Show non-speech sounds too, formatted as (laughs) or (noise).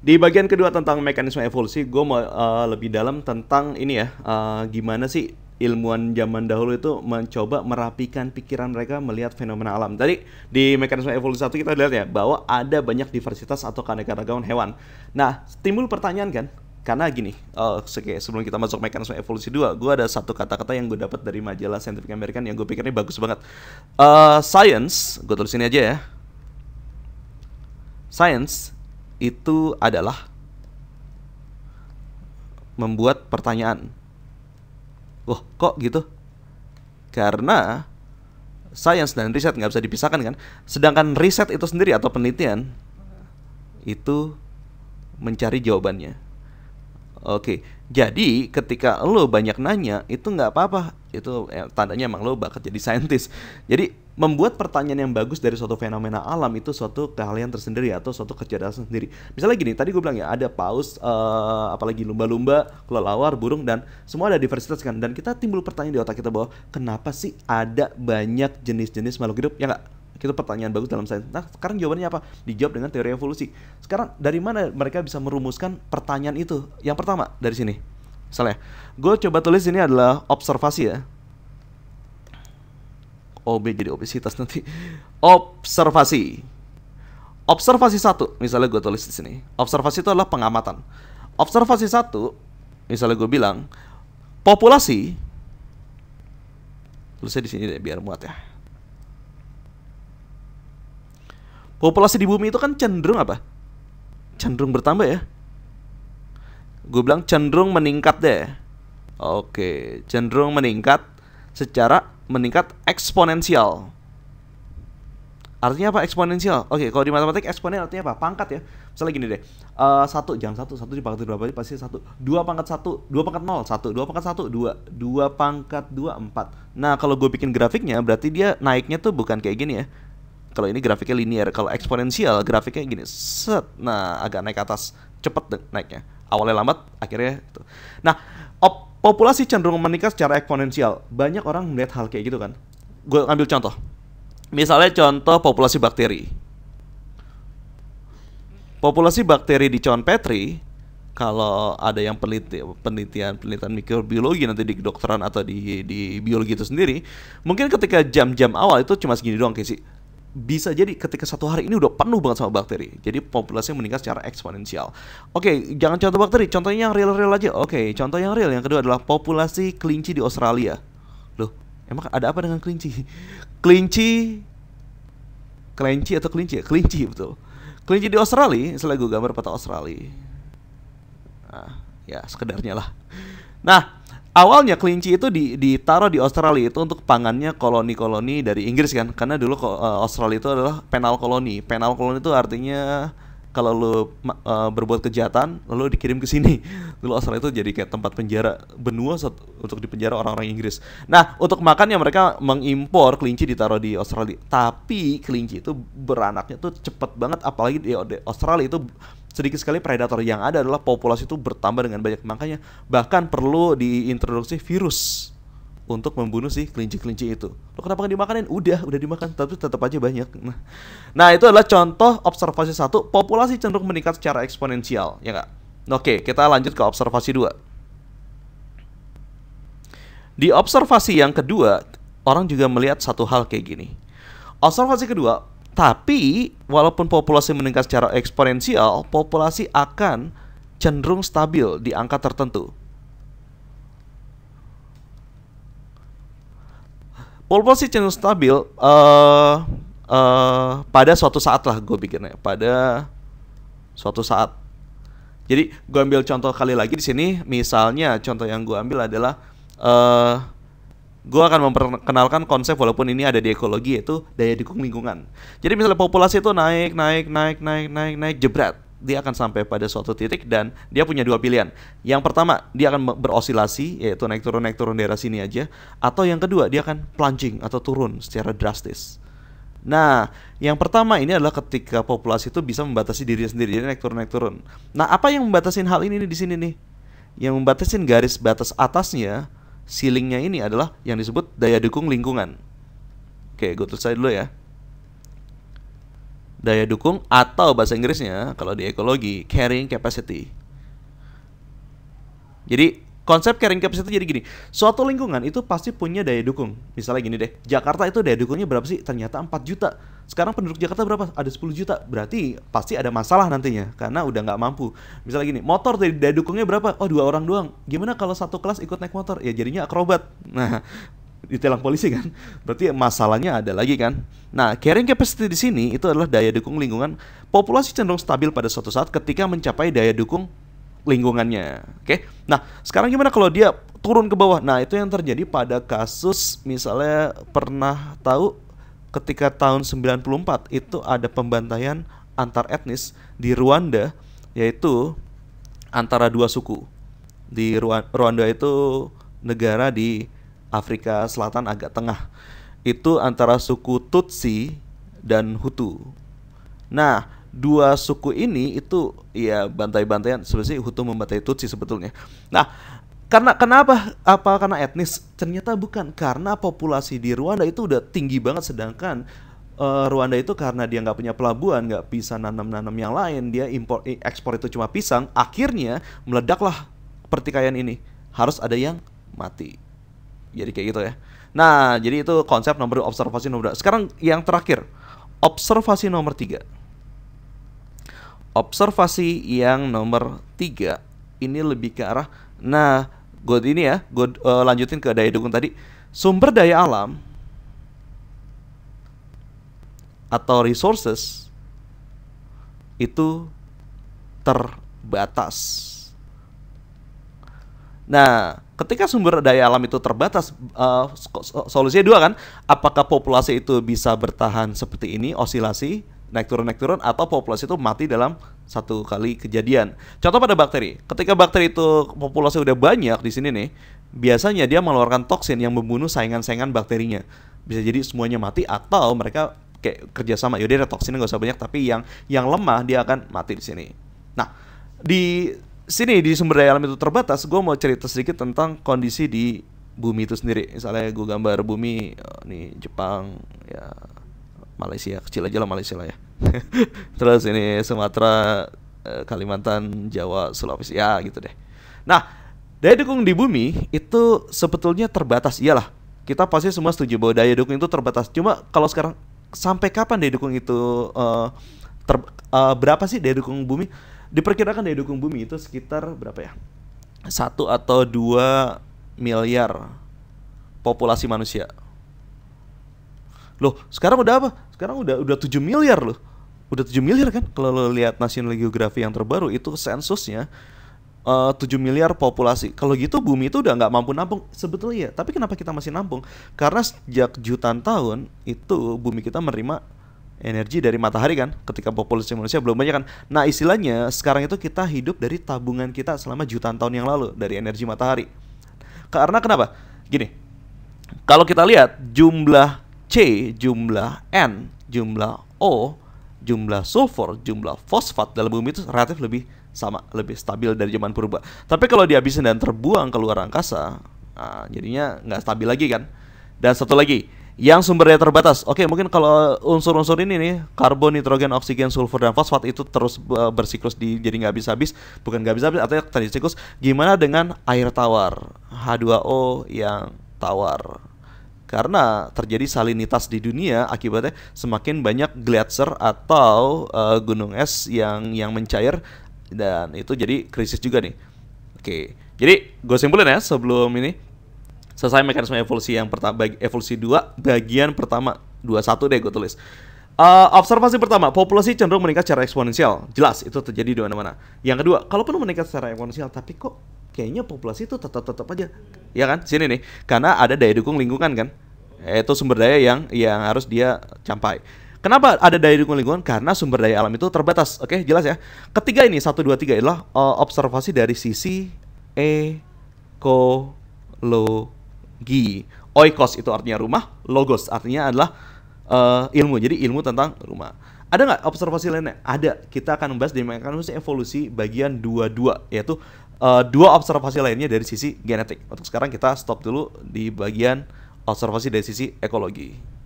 Di bagian kedua tentang mekanisme evolusi, gue mau uh, lebih dalam tentang ini ya, uh, gimana sih ilmuwan zaman dahulu itu mencoba merapikan pikiran mereka melihat fenomena alam. Tadi di mekanisme evolusi satu kita lihat ya bahwa ada banyak diversitas atau keanekaragaman hewan. Nah, timbul pertanyaan kan, karena gini, uh, sebelum kita masuk mekanisme evolusi 2, gue ada satu kata-kata yang gue dapat dari majalah Scientific American yang gue pikir ini bagus banget. Uh, science, gue tulis ini aja ya. Science itu adalah membuat pertanyaan. Wah, kok gitu? Karena science dan riset nggak bisa dipisahkan kan. Sedangkan riset itu sendiri atau penelitian itu mencari jawabannya. Oke, jadi ketika lo banyak nanya itu nggak apa-apa. Itu eh, tandanya emang lo bakat jadi saintis. Jadi membuat pertanyaan yang bagus dari suatu fenomena alam itu suatu keahlian tersendiri atau suatu kecerdasan sendiri. Misalnya gini, tadi gue bilang ya ada paus, uh, apalagi lumba-lumba, kelelawar, burung dan semua ada diversitas kan. Dan kita timbul pertanyaan di otak kita bahwa kenapa sih ada banyak jenis-jenis makhluk hidup ya nggak? Itu pertanyaan bagus dalam sains. Nah, sekarang jawabannya apa? Dijawab dengan teori evolusi. Sekarang dari mana mereka bisa merumuskan pertanyaan itu? Yang pertama dari sini. Misalnya, gue coba tulis ini adalah observasi ya OB jadi obesitas nanti. Observasi. Observasi satu, misalnya gue tulis di sini. Observasi itu adalah pengamatan. Observasi satu, misalnya gue bilang populasi. Tulisnya di sini deh biar muat ya. Populasi di bumi itu kan cenderung apa? Cenderung bertambah ya. Gue bilang cenderung meningkat deh. Oke, cenderung meningkat secara meningkat eksponensial. Artinya apa eksponensial? Oke, kalau di matematik eksponen artinya apa? Pangkat ya. Misalnya gini deh, uh, satu jam satu, satu dipangkat berapa pasti satu. Dua pangkat satu, dua pangkat nol, satu, dua pangkat satu, dua, dua pangkat dua empat. Nah, kalau gue bikin grafiknya, berarti dia naiknya tuh bukan kayak gini ya. Kalau ini grafiknya linear, kalau eksponensial grafiknya gini, set, nah agak naik ke atas, cepet deh naiknya. Awalnya lambat, akhirnya Gitu. Nah, op populasi cenderung meningkat secara eksponensial. Banyak orang melihat hal kayak gitu kan. Gue ambil contoh. Misalnya contoh populasi bakteri. Populasi bakteri di John Petri, kalau ada yang peneliti, penelitian penelitian mikrobiologi nanti di kedokteran atau di di biologi itu sendiri, mungkin ketika jam-jam awal itu cuma segini doang kayak sih bisa jadi ketika satu hari ini udah penuh banget sama bakteri. Jadi populasinya meningkat secara eksponensial. Oke, okay, jangan contoh bakteri, contohnya yang real-real aja. Oke, okay, contoh yang real yang kedua adalah populasi kelinci di Australia. Loh, emang ada apa dengan kelinci? (laughs) Kelinci kelinci atau kelinci ya? Kelinci betul. Kelinci di Australia, selagi gue gambar peta Australia. Nah, ya sekedarnya lah. Nah, awalnya kelinci itu di, ditaruh di Australia itu untuk pangannya koloni-koloni dari Inggris kan karena dulu uh, Australia itu adalah penal koloni penal koloni itu artinya kalau lu uh, berbuat kejahatan lalu dikirim ke sini (laughs) dulu Australia itu jadi kayak tempat penjara benua untuk dipenjara orang-orang Inggris nah untuk makannya mereka mengimpor kelinci ditaruh di Australia tapi kelinci itu beranaknya tuh cepet banget apalagi di Australia itu sedikit sekali predator yang ada adalah populasi itu bertambah dengan banyak makanya bahkan perlu diintroduksi virus untuk membunuh si kelinci-kelinci itu. Lo kenapa gak dimakanin? Udah, udah dimakan, tapi tetap aja banyak. Nah, nah itu adalah contoh observasi satu, populasi cenderung meningkat secara eksponensial, ya nggak? Oke, kita lanjut ke observasi dua. Di observasi yang kedua, orang juga melihat satu hal kayak gini. Observasi kedua, tapi walaupun populasi meningkat secara eksponensial, populasi akan cenderung stabil di angka tertentu. Populasi cenderung stabil uh, uh, pada suatu saat lah gue bikinnya, pada suatu saat. Jadi gue ambil contoh kali lagi di sini, misalnya contoh yang gue ambil adalah uh, gue akan memperkenalkan konsep walaupun ini ada di ekologi yaitu daya dukung lingkungan. Jadi misalnya populasi itu naik, naik, naik, naik, naik, naik, jebret. Dia akan sampai pada suatu titik dan dia punya dua pilihan. Yang pertama, dia akan berosilasi, yaitu naik turun, naik turun daerah sini aja. Atau yang kedua, dia akan plunging atau turun secara drastis. Nah, yang pertama ini adalah ketika populasi itu bisa membatasi diri sendiri, jadi naik turun, naik turun. Nah, apa yang membatasin hal ini nih di sini nih? Yang membatasin garis batas atasnya ceilingnya ini adalah yang disebut daya dukung lingkungan. Oke, gue tulis dulu ya. Daya dukung atau bahasa Inggrisnya kalau di ekologi carrying capacity. Jadi konsep carrying capacity jadi gini suatu lingkungan itu pasti punya daya dukung misalnya gini deh Jakarta itu daya dukungnya berapa sih ternyata 4 juta sekarang penduduk Jakarta berapa ada 10 juta berarti pasti ada masalah nantinya karena udah nggak mampu misalnya gini motor dari daya dukungnya berapa oh dua orang doang gimana kalau satu kelas ikut naik motor ya jadinya akrobat nah (laughs) ditelang polisi kan berarti masalahnya ada lagi kan nah carrying capacity di sini itu adalah daya dukung lingkungan populasi cenderung stabil pada suatu saat ketika mencapai daya dukung lingkungannya. Oke. Nah, sekarang gimana kalau dia turun ke bawah? Nah, itu yang terjadi pada kasus misalnya pernah tahu ketika tahun 94 itu ada pembantaian antar etnis di Rwanda yaitu antara dua suku. Di Rwanda itu negara di Afrika Selatan agak tengah. Itu antara suku Tutsi dan Hutu. Nah, dua suku ini itu ya bantai-bantaian sebenarnya Hutu membantai Tutsi sebetulnya. Nah, karena kenapa apa karena etnis? Ternyata bukan karena populasi di Rwanda itu udah tinggi banget sedangkan uh, Rwanda itu karena dia nggak punya pelabuhan, nggak bisa nanam-nanam yang lain, dia impor ekspor itu cuma pisang, akhirnya meledaklah pertikaian ini. Harus ada yang mati. Jadi kayak gitu ya. Nah, jadi itu konsep nomor observasi nomor dua. Sekarang yang terakhir, observasi nomor tiga. Observasi yang nomor tiga ini lebih ke arah nah, God ini ya, God uh, lanjutin ke daya dukung tadi. Sumber daya alam atau resources itu terbatas. Nah, ketika sumber daya alam itu terbatas, uh, solusinya dua kan? Apakah populasi itu bisa bertahan seperti ini, osilasi, naik turun naik turun atau populasi itu mati dalam satu kali kejadian. Contoh pada bakteri. Ketika bakteri itu populasi udah banyak di sini nih, biasanya dia mengeluarkan toksin yang membunuh saingan-saingan bakterinya. Bisa jadi semuanya mati atau mereka kayak kerjasama yaudah toksinnya nggak usah banyak tapi yang yang lemah dia akan mati di sini. Nah di sini di sumber daya alam itu terbatas, gue mau cerita sedikit tentang kondisi di bumi itu sendiri. Misalnya gue gambar bumi, oh, nih Jepang, ya Malaysia kecil aja lah Malaysia lah ya (laughs) terus ini Sumatera eh, Kalimantan Jawa Sulawesi ya gitu deh nah daya dukung di bumi itu sebetulnya terbatas iyalah kita pasti semua setuju bahwa daya dukung itu terbatas cuma kalau sekarang sampai kapan daya dukung itu uh, ter, uh, berapa sih daya dukung bumi diperkirakan daya dukung bumi itu sekitar berapa ya satu atau dua miliar populasi manusia Loh, sekarang udah apa? Sekarang udah udah 7 miliar loh. Udah 7 miliar kan? Kalau lo lihat National geografi yang terbaru itu sensusnya eh, uh, 7 miliar populasi. Kalau gitu bumi itu udah nggak mampu nampung sebetulnya. Iya, tapi kenapa kita masih nampung? Karena sejak jutaan tahun itu bumi kita menerima energi dari matahari kan ketika populasi manusia belum banyak kan nah istilahnya sekarang itu kita hidup dari tabungan kita selama jutaan tahun yang lalu dari energi matahari karena kenapa gini kalau kita lihat jumlah C jumlah N jumlah O jumlah sulfur jumlah fosfat dalam bumi itu relatif lebih sama lebih stabil dari zaman purba tapi kalau dihabisin dan terbuang ke luar angkasa nah, jadinya nggak stabil lagi kan dan satu lagi yang sumbernya terbatas. Oke, mungkin kalau unsur-unsur ini nih, karbon, nitrogen, oksigen, sulfur dan fosfat itu terus eh, bersiklus di jadi nggak habis-habis, bukan nggak habis-habis atau tadi siklus. Gimana dengan air tawar H2O yang tawar? karena terjadi salinitas di dunia akibatnya semakin banyak gletser atau uh, gunung es yang yang mencair dan itu jadi krisis juga nih. Oke. Jadi gue simpulin ya sebelum ini selesai mekanisme evolusi yang pertama evolusi dua bagian pertama dua satu deh gue tulis. Uh, observasi pertama, populasi cenderung meningkat secara eksponensial. Jelas, itu terjadi di mana-mana. Yang kedua, kalaupun meningkat secara eksponensial, tapi kok kayaknya populasi itu tetap tetap aja ya kan sini nih karena ada daya dukung lingkungan kan itu sumber daya yang yang harus dia capai Kenapa ada daya dukung lingkungan? Karena sumber daya alam itu terbatas. Oke, jelas ya. Ketiga ini satu dua tiga adalah uh, observasi dari sisi ekologi. Oikos itu artinya rumah, logos artinya adalah uh, ilmu. Jadi ilmu tentang rumah. Ada nggak observasi lainnya? Ada. Kita akan membahas di mekanisme evolusi bagian 22 yaitu uh, dua observasi lainnya dari sisi genetik. Untuk sekarang kita stop dulu di bagian observasi dari sisi ekologi.